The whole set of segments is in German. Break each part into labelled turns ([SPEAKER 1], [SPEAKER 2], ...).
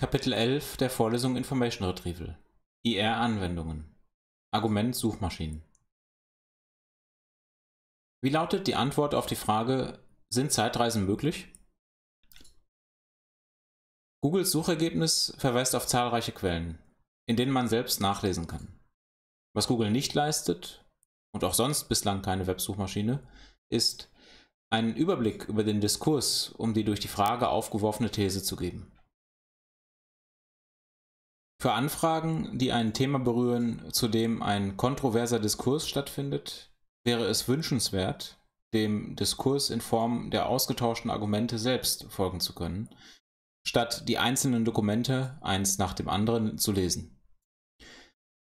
[SPEAKER 1] Kapitel 11 der Vorlesung Information Retrieval IR-Anwendungen Argument Suchmaschinen Wie lautet die Antwort auf die Frage, sind Zeitreisen möglich? Googles Suchergebnis verweist auf zahlreiche Quellen, in denen man selbst nachlesen kann. Was Google nicht leistet, und auch sonst bislang keine Websuchmaschine, ist, einen Überblick über den Diskurs um die durch die Frage aufgeworfene These zu geben. Für Anfragen, die ein Thema berühren, zu dem ein kontroverser Diskurs stattfindet, wäre es wünschenswert, dem Diskurs in Form der ausgetauschten Argumente selbst folgen zu können, statt die einzelnen Dokumente eins nach dem anderen zu lesen.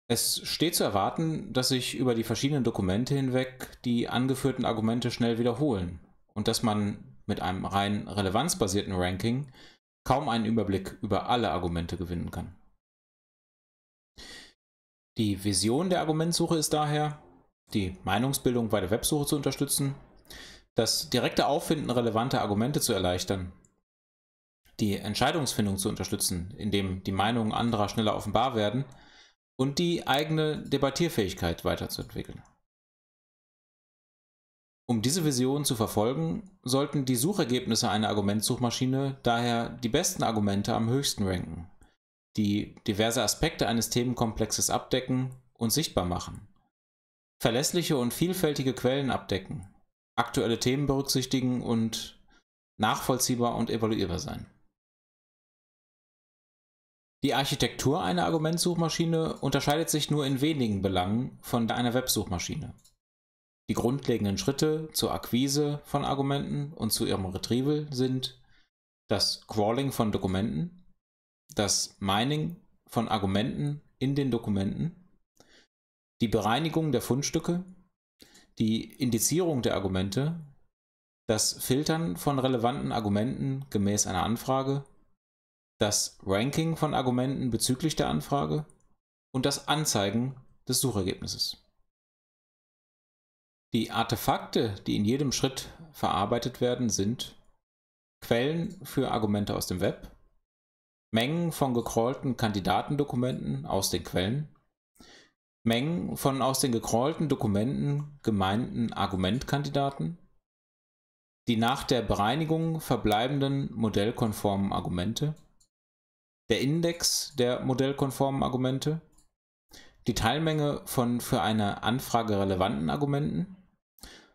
[SPEAKER 1] Es steht zu erwarten, dass sich über die verschiedenen Dokumente hinweg die angeführten Argumente schnell wiederholen und dass man mit einem rein relevanzbasierten Ranking kaum einen Überblick über alle Argumente gewinnen kann. Die Vision der Argumentsuche ist daher, die Meinungsbildung bei der Websuche zu unterstützen, das direkte Auffinden relevanter Argumente zu erleichtern, die Entscheidungsfindung zu unterstützen, indem die Meinungen anderer schneller offenbar werden und die eigene Debattierfähigkeit weiterzuentwickeln. Um diese Vision zu verfolgen, sollten die Suchergebnisse einer Argumentsuchmaschine daher die besten Argumente am höchsten ranken die diverse Aspekte eines Themenkomplexes abdecken und sichtbar machen. Verlässliche und vielfältige Quellen abdecken, aktuelle Themen berücksichtigen und nachvollziehbar und evaluierbar sein. Die Architektur einer Argumentsuchmaschine unterscheidet sich nur in wenigen Belangen von einer Websuchmaschine. Die grundlegenden Schritte zur Akquise von Argumenten und zu ihrem Retrieval sind das Crawling von Dokumenten, das Mining von Argumenten in den Dokumenten, die Bereinigung der Fundstücke, die Indizierung der Argumente, das Filtern von relevanten Argumenten gemäß einer Anfrage, das Ranking von Argumenten bezüglich der Anfrage und das Anzeigen des Suchergebnisses. Die Artefakte, die in jedem Schritt verarbeitet werden, sind Quellen für Argumente aus dem Web, Mengen von gecrawlten Kandidatendokumenten aus den Quellen, Mengen von aus den gecrawlten Dokumenten gemeinten Argumentkandidaten, die nach der Bereinigung verbleibenden modellkonformen Argumente, der Index der modellkonformen Argumente, die Teilmenge von für eine Anfrage relevanten Argumenten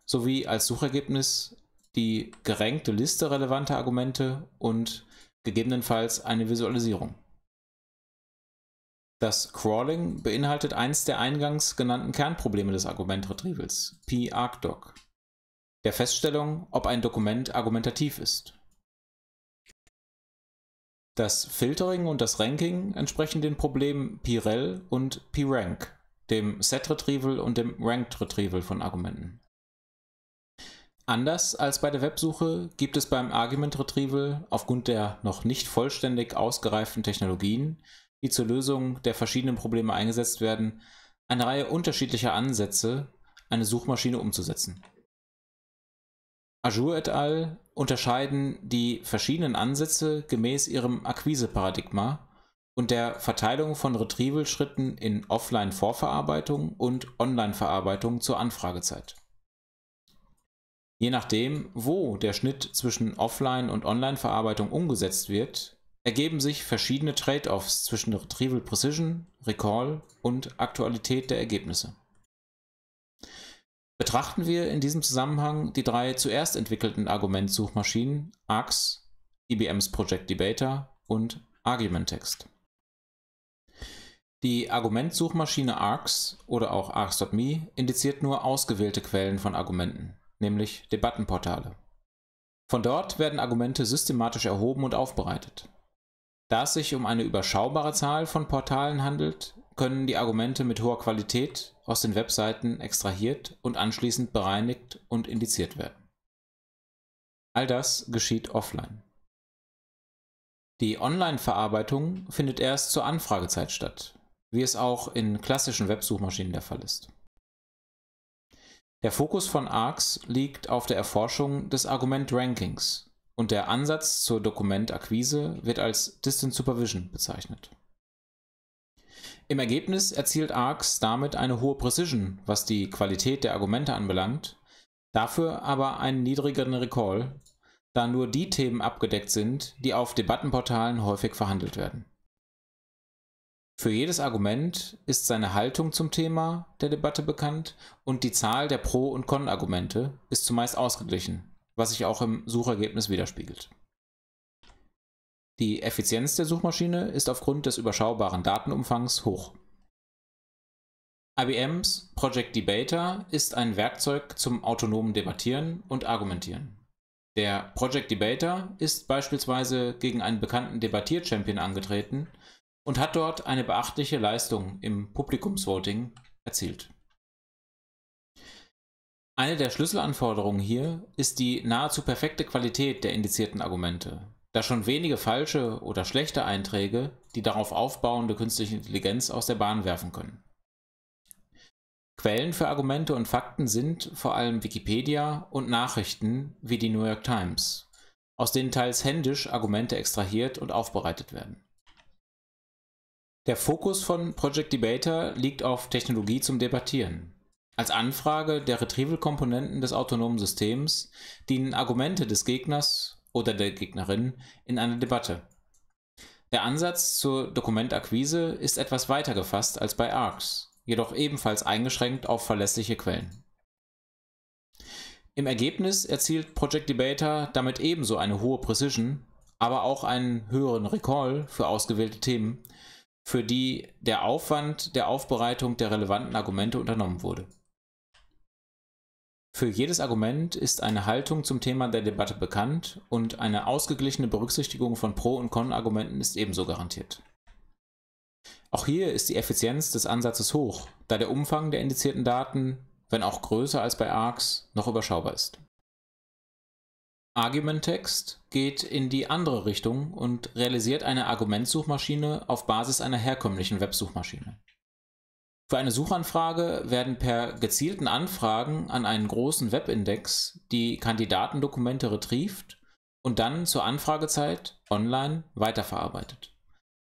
[SPEAKER 1] sowie als Suchergebnis die gerankte Liste relevanter Argumente und gegebenenfalls eine Visualisierung. Das Crawling beinhaltet eins der eingangs genannten Kernprobleme des Argumentretrievals, p-arcdoc, der Feststellung, ob ein Dokument argumentativ ist. Das Filtering und das Ranking entsprechen den Problemen p-rel und p-rank, dem Set-Retrieval und dem Ranked-Retrieval von Argumenten. Anders als bei der Websuche gibt es beim Argument Retrieval aufgrund der noch nicht vollständig ausgereiften Technologien, die zur Lösung der verschiedenen Probleme eingesetzt werden, eine Reihe unterschiedlicher Ansätze, eine Suchmaschine umzusetzen. Azure et al. unterscheiden die verschiedenen Ansätze gemäß ihrem Akquise-Paradigma und der Verteilung von Retrieval-Schritten in Offline-Vorverarbeitung und Online-Verarbeitung zur Anfragezeit. Je nachdem, wo der Schnitt zwischen Offline- und Online-Verarbeitung umgesetzt wird, ergeben sich verschiedene Trade-offs zwischen Retrieval Precision, Recall und Aktualität der Ergebnisse. Betrachten wir in diesem Zusammenhang die drei zuerst entwickelten Argumentsuchmaschinen ARX, IBMs Project Debater und Argumentext. Die Argumentsuchmaschine ARX oder auch ARX.me indiziert nur ausgewählte Quellen von Argumenten nämlich Debattenportale. Von dort werden Argumente systematisch erhoben und aufbereitet. Da es sich um eine überschaubare Zahl von Portalen handelt, können die Argumente mit hoher Qualität aus den Webseiten extrahiert und anschließend bereinigt und indiziert werden. All das geschieht offline. Die Online-Verarbeitung findet erst zur Anfragezeit statt, wie es auch in klassischen Websuchmaschinen der Fall ist. Der Fokus von ARCs liegt auf der Erforschung des Argument-Rankings und der Ansatz zur Dokumentakquise wird als Distant Supervision bezeichnet. Im Ergebnis erzielt ARCs damit eine hohe Precision, was die Qualität der Argumente anbelangt, dafür aber einen niedrigeren Recall, da nur die Themen abgedeckt sind, die auf Debattenportalen häufig verhandelt werden für jedes Argument ist seine Haltung zum Thema der Debatte bekannt und die Zahl der Pro- und Kon-Argumente ist zumeist ausgeglichen, was sich auch im Suchergebnis widerspiegelt. Die Effizienz der Suchmaschine ist aufgrund des überschaubaren Datenumfangs hoch. IBMs Project Debater ist ein Werkzeug zum autonomen Debattieren und Argumentieren. Der Project Debater ist beispielsweise gegen einen bekannten Debattier-Champion angetreten und hat dort eine beachtliche Leistung im Publikumsvoting erzielt. Eine der Schlüsselanforderungen hier ist die nahezu perfekte Qualität der indizierten Argumente, da schon wenige falsche oder schlechte Einträge die darauf aufbauende künstliche Intelligenz aus der Bahn werfen können. Quellen für Argumente und Fakten sind vor allem Wikipedia und Nachrichten wie die New York Times, aus denen teils händisch Argumente extrahiert und aufbereitet werden. Der Fokus von Project Debater liegt auf Technologie zum Debattieren. Als Anfrage der Retrieval-Komponenten des autonomen Systems dienen Argumente des Gegners oder der Gegnerin in einer Debatte. Der Ansatz zur Dokumentakquise ist etwas weiter gefasst als bei ARCS, jedoch ebenfalls eingeschränkt auf verlässliche Quellen. Im Ergebnis erzielt Project Debater damit ebenso eine hohe Precision, aber auch einen höheren Recall für ausgewählte Themen, für die der Aufwand der Aufbereitung der relevanten Argumente unternommen wurde. Für jedes Argument ist eine Haltung zum Thema der Debatte bekannt und eine ausgeglichene Berücksichtigung von Pro- und kon argumenten ist ebenso garantiert. Auch hier ist die Effizienz des Ansatzes hoch, da der Umfang der indizierten Daten, wenn auch größer als bei ARCs, noch überschaubar ist Argument-Text geht in die andere Richtung und realisiert eine Argumentsuchmaschine auf Basis einer herkömmlichen Websuchmaschine. Für eine Suchanfrage werden per gezielten Anfragen an einen großen Webindex die Kandidatendokumente retrieved und dann zur Anfragezeit online weiterverarbeitet.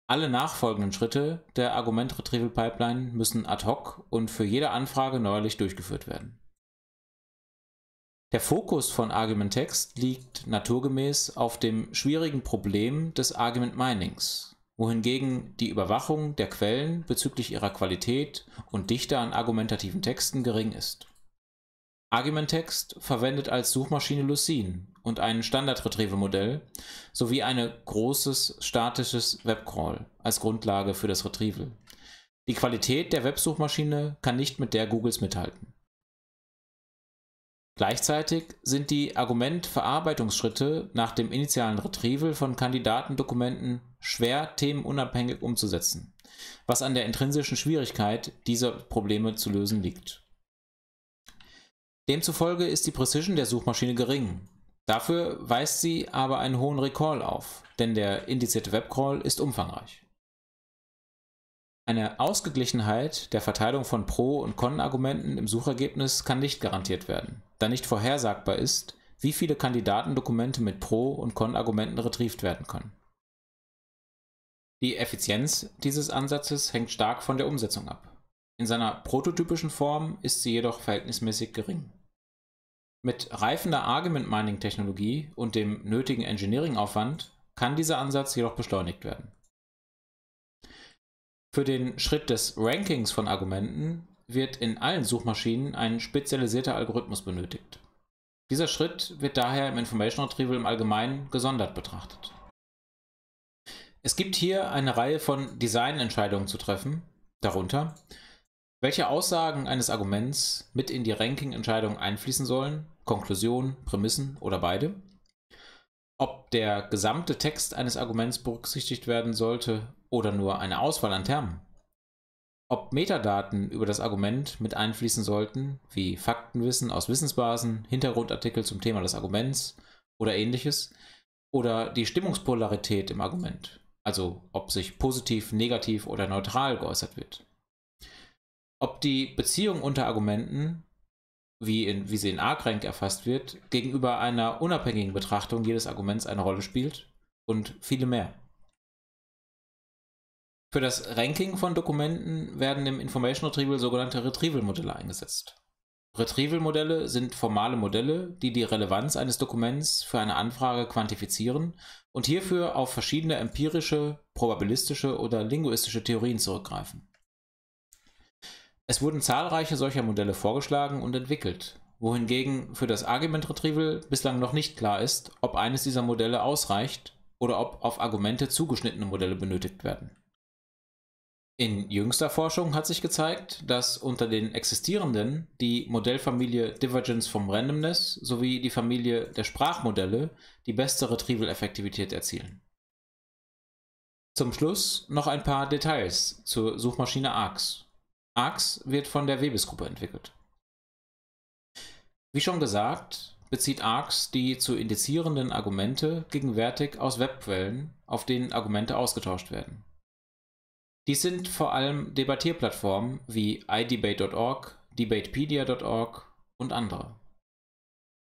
[SPEAKER 1] Alle nachfolgenden Schritte der Argument Retrieval Pipeline müssen ad hoc und für jede Anfrage neuerlich durchgeführt werden. Der Fokus von Argument Text liegt naturgemäß auf dem schwierigen Problem des Argument Minings, wohingegen die Überwachung der Quellen bezüglich ihrer Qualität und Dichte an argumentativen Texten gering ist. Argument Text verwendet als Suchmaschine Lucene und ein Standard-Retrieval-Modell sowie ein großes statisches Webcrawl als Grundlage für das Retrieval. Die Qualität der Websuchmaschine kann nicht mit der Googles mithalten. Gleichzeitig sind die Argumentverarbeitungsschritte nach dem initialen Retrieval von Kandidatendokumenten schwer themenunabhängig umzusetzen, was an der intrinsischen Schwierigkeit dieser Probleme zu lösen liegt. Demzufolge ist die Precision der Suchmaschine gering. Dafür weist sie aber einen hohen Recall auf, denn der indizierte Webcrawl ist umfangreich. Eine Ausgeglichenheit der Verteilung von Pro- und Con-Argumenten im Suchergebnis kann nicht garantiert werden da nicht vorhersagbar ist, wie viele Kandidatendokumente mit Pro- und kon argumenten retrieved werden können. Die Effizienz dieses Ansatzes hängt stark von der Umsetzung ab. In seiner prototypischen Form ist sie jedoch verhältnismäßig gering. Mit reifender Argument Mining Technologie und dem nötigen Engineering Aufwand kann dieser Ansatz jedoch beschleunigt werden. Für den Schritt des Rankings von Argumenten wird in allen Suchmaschinen ein spezialisierter Algorithmus benötigt. Dieser Schritt wird daher im Information Retrieval im Allgemeinen gesondert betrachtet. Es gibt hier eine Reihe von Designentscheidungen zu treffen, darunter, welche Aussagen eines Arguments mit in die Ranking-Entscheidung einfließen sollen, Konklusion, Prämissen oder beide, ob der gesamte Text eines Arguments berücksichtigt werden sollte oder nur eine Auswahl an Termen, ob Metadaten über das Argument mit einfließen sollten, wie Faktenwissen aus Wissensbasen, Hintergrundartikel zum Thema des Arguments oder ähnliches, oder die Stimmungspolarität im Argument, also ob sich positiv, negativ oder neutral geäußert wird. Ob die Beziehung unter Argumenten, wie, in, wie sie in A-Crank erfasst wird, gegenüber einer unabhängigen Betrachtung jedes Arguments eine Rolle spielt und viele mehr. Für das Ranking von Dokumenten werden im Information Retrieval sogenannte Retrieval-Modelle eingesetzt. Retrieval-Modelle sind formale Modelle, die die Relevanz eines Dokuments für eine Anfrage quantifizieren und hierfür auf verschiedene empirische, probabilistische oder linguistische Theorien zurückgreifen. Es wurden zahlreiche solcher Modelle vorgeschlagen und entwickelt, wohingegen für das Argument Retrieval bislang noch nicht klar ist, ob eines dieser Modelle ausreicht oder ob auf Argumente zugeschnittene Modelle benötigt werden. In jüngster Forschung hat sich gezeigt, dass unter den existierenden die Modellfamilie Divergence from Randomness sowie die Familie der Sprachmodelle die beste Retrieval-Effektivität erzielen. Zum Schluss noch ein paar Details zur Suchmaschine ARX. ARX wird von der Webis-Gruppe entwickelt. Wie schon gesagt, bezieht ARX die zu indizierenden Argumente gegenwärtig aus Webquellen, auf denen Argumente ausgetauscht werden. Dies sind vor allem Debattierplattformen wie iDebate.org, Debatepedia.org und andere.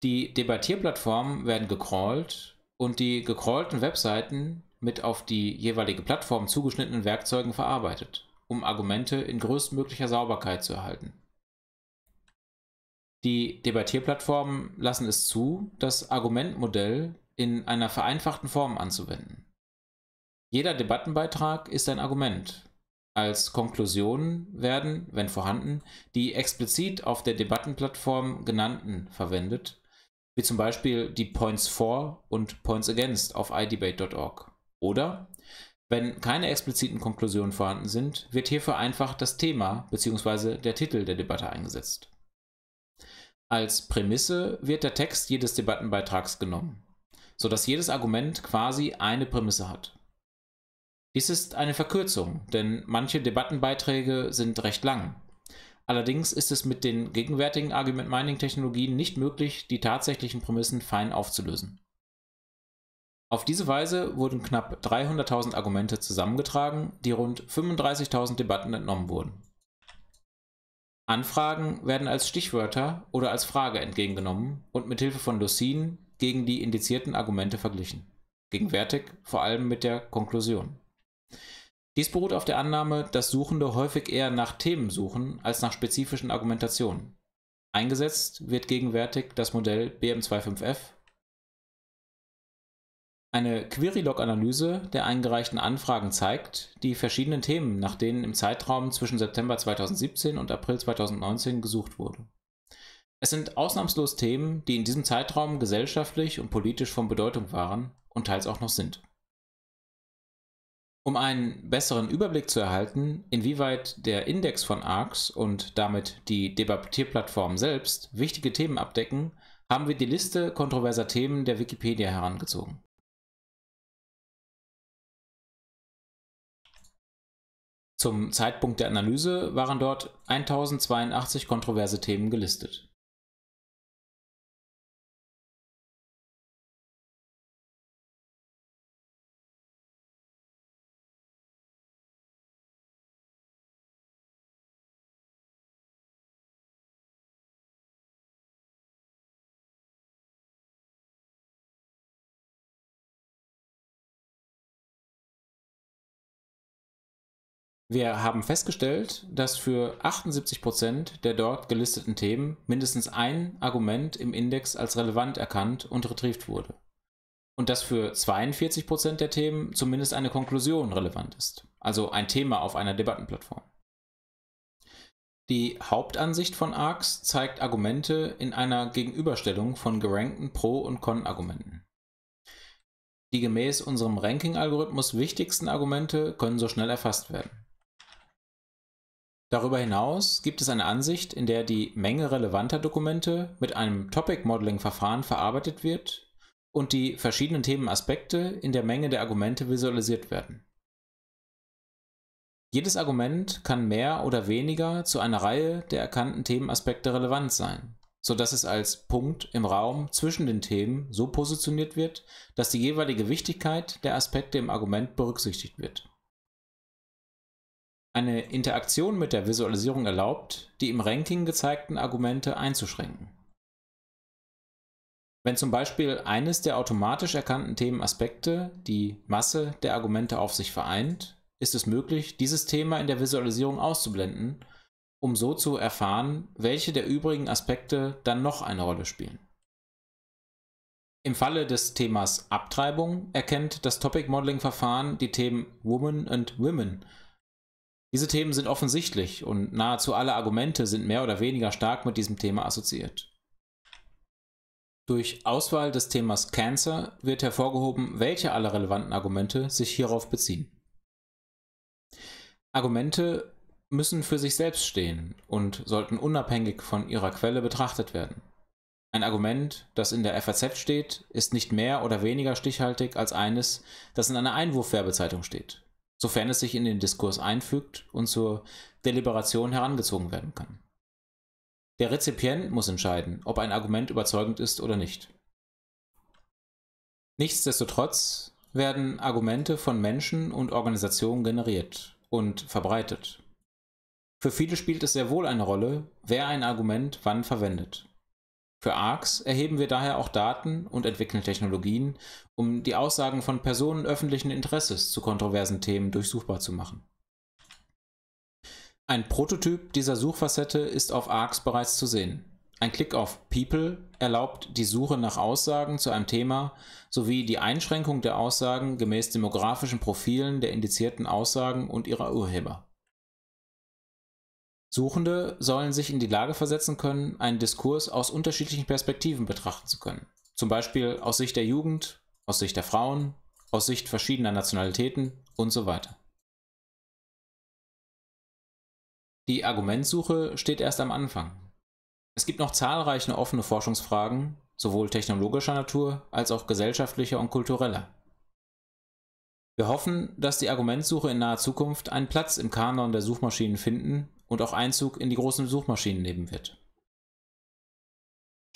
[SPEAKER 1] Die Debattierplattformen werden gecrawlt und die gecrawlten Webseiten mit auf die jeweilige Plattform zugeschnittenen Werkzeugen verarbeitet, um Argumente in größtmöglicher Sauberkeit zu erhalten. Die Debattierplattformen lassen es zu, das Argumentmodell in einer vereinfachten Form anzuwenden. Jeder Debattenbeitrag ist ein Argument. Als Konklusionen werden, wenn vorhanden, die explizit auf der Debattenplattform genannten verwendet, wie zum Beispiel die Points for und Points against auf idebate.org. Oder, wenn keine expliziten Konklusionen vorhanden sind, wird hierfür einfach das Thema bzw. der Titel der Debatte eingesetzt. Als Prämisse wird der Text jedes Debattenbeitrags genommen, sodass jedes Argument quasi eine Prämisse hat. Dies ist eine Verkürzung, denn manche Debattenbeiträge sind recht lang. Allerdings ist es mit den gegenwärtigen Argument Mining Technologien nicht möglich, die tatsächlichen Prämissen fein aufzulösen. Auf diese Weise wurden knapp 300.000 Argumente zusammengetragen, die rund 35.000 Debatten entnommen wurden. Anfragen werden als Stichwörter oder als Frage entgegengenommen und mit Hilfe von Lucin gegen die indizierten Argumente verglichen. Gegenwärtig vor allem mit der Konklusion. Dies beruht auf der Annahme, dass Suchende häufig eher nach Themen suchen als nach spezifischen Argumentationen. Eingesetzt wird gegenwärtig das Modell BM25F. Eine Query-Log-Analyse der eingereichten Anfragen zeigt die verschiedenen Themen, nach denen im Zeitraum zwischen September 2017 und April 2019 gesucht wurde. Es sind ausnahmslos Themen, die in diesem Zeitraum gesellschaftlich und politisch von Bedeutung waren und teils auch noch sind. Um einen besseren Überblick zu erhalten, inwieweit der Index von ARCs und damit die Debattierplattform selbst wichtige Themen abdecken, haben wir die Liste kontroverser Themen der Wikipedia herangezogen. Zum Zeitpunkt der Analyse waren dort 1082 kontroverse Themen gelistet. Wir haben festgestellt, dass für 78% der dort gelisteten Themen mindestens ein Argument im Index als relevant erkannt und retrieved wurde. Und dass für 42% der Themen zumindest eine Konklusion relevant ist, also ein Thema auf einer Debattenplattform. Die Hauptansicht von ARCS zeigt Argumente in einer Gegenüberstellung von gerankten Pro- und Con-Argumenten. Die gemäß unserem Ranking-Algorithmus wichtigsten Argumente können so schnell erfasst werden. Darüber hinaus gibt es eine Ansicht, in der die Menge relevanter Dokumente mit einem Topic-Modeling-Verfahren verarbeitet wird und die verschiedenen Themenaspekte in der Menge der Argumente visualisiert werden. Jedes Argument kann mehr oder weniger zu einer Reihe der erkannten Themenaspekte relevant sein, so dass es als Punkt im Raum zwischen den Themen so positioniert wird, dass die jeweilige Wichtigkeit der Aspekte im Argument berücksichtigt wird eine Interaktion mit der Visualisierung erlaubt, die im Ranking gezeigten Argumente einzuschränken. Wenn zum Beispiel eines der automatisch erkannten Themenaspekte die Masse der Argumente auf sich vereint, ist es möglich, dieses Thema in der Visualisierung auszublenden, um so zu erfahren, welche der übrigen Aspekte dann noch eine Rolle spielen. Im Falle des Themas Abtreibung erkennt das Topic Modeling Verfahren die Themen Woman und Women diese Themen sind offensichtlich und nahezu alle Argumente sind mehr oder weniger stark mit diesem Thema assoziiert. Durch Auswahl des Themas Cancer wird hervorgehoben, welche alle relevanten Argumente sich hierauf beziehen. Argumente müssen für sich selbst stehen und sollten unabhängig von ihrer Quelle betrachtet werden. Ein Argument, das in der FAZ steht, ist nicht mehr oder weniger stichhaltig als eines, das in einer Einwurfwerbezeitung steht sofern es sich in den Diskurs einfügt und zur Deliberation herangezogen werden kann. Der Rezipient muss entscheiden, ob ein Argument überzeugend ist oder nicht. Nichtsdestotrotz werden Argumente von Menschen und Organisationen generiert und verbreitet. Für viele spielt es sehr wohl eine Rolle, wer ein Argument wann verwendet. Für ARCS erheben wir daher auch Daten und entwickeln Technologien, um die Aussagen von Personen öffentlichen Interesses zu kontroversen Themen durchsuchbar zu machen. Ein Prototyp dieser Suchfacette ist auf ARCS bereits zu sehen. Ein Klick auf People erlaubt die Suche nach Aussagen zu einem Thema sowie die Einschränkung der Aussagen gemäß demografischen Profilen der indizierten Aussagen und ihrer Urheber. Suchende sollen sich in die Lage versetzen können, einen Diskurs aus unterschiedlichen Perspektiven betrachten zu können, zum Beispiel aus Sicht der Jugend, aus Sicht der Frauen, aus Sicht verschiedener Nationalitäten und so weiter. Die Argumentsuche steht erst am Anfang. Es gibt noch zahlreiche offene Forschungsfragen, sowohl technologischer Natur als auch gesellschaftlicher und kultureller. Wir hoffen, dass die Argumentsuche in naher Zukunft einen Platz im Kanon der Suchmaschinen finden und auch Einzug in die großen Suchmaschinen nehmen wird.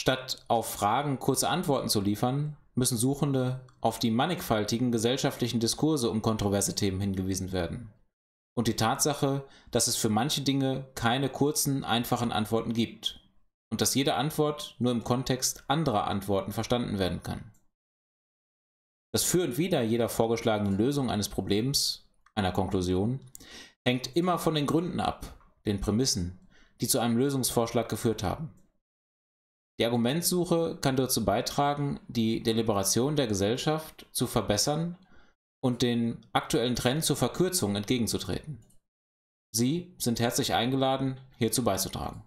[SPEAKER 1] Statt auf Fragen kurze Antworten zu liefern, müssen Suchende auf die mannigfaltigen gesellschaftlichen Diskurse um kontroverse Themen hingewiesen werden und die Tatsache, dass es für manche Dinge keine kurzen, einfachen Antworten gibt und dass jede Antwort nur im Kontext anderer Antworten verstanden werden kann. Das Für und Wider jeder vorgeschlagenen Lösung eines Problems, einer Konklusion, hängt immer von den Gründen ab, den Prämissen, die zu einem Lösungsvorschlag geführt haben. Die Argumentsuche kann dazu beitragen, die Deliberation der Gesellschaft zu verbessern und den aktuellen Trend zur Verkürzung entgegenzutreten. Sie sind herzlich eingeladen, hierzu beizutragen.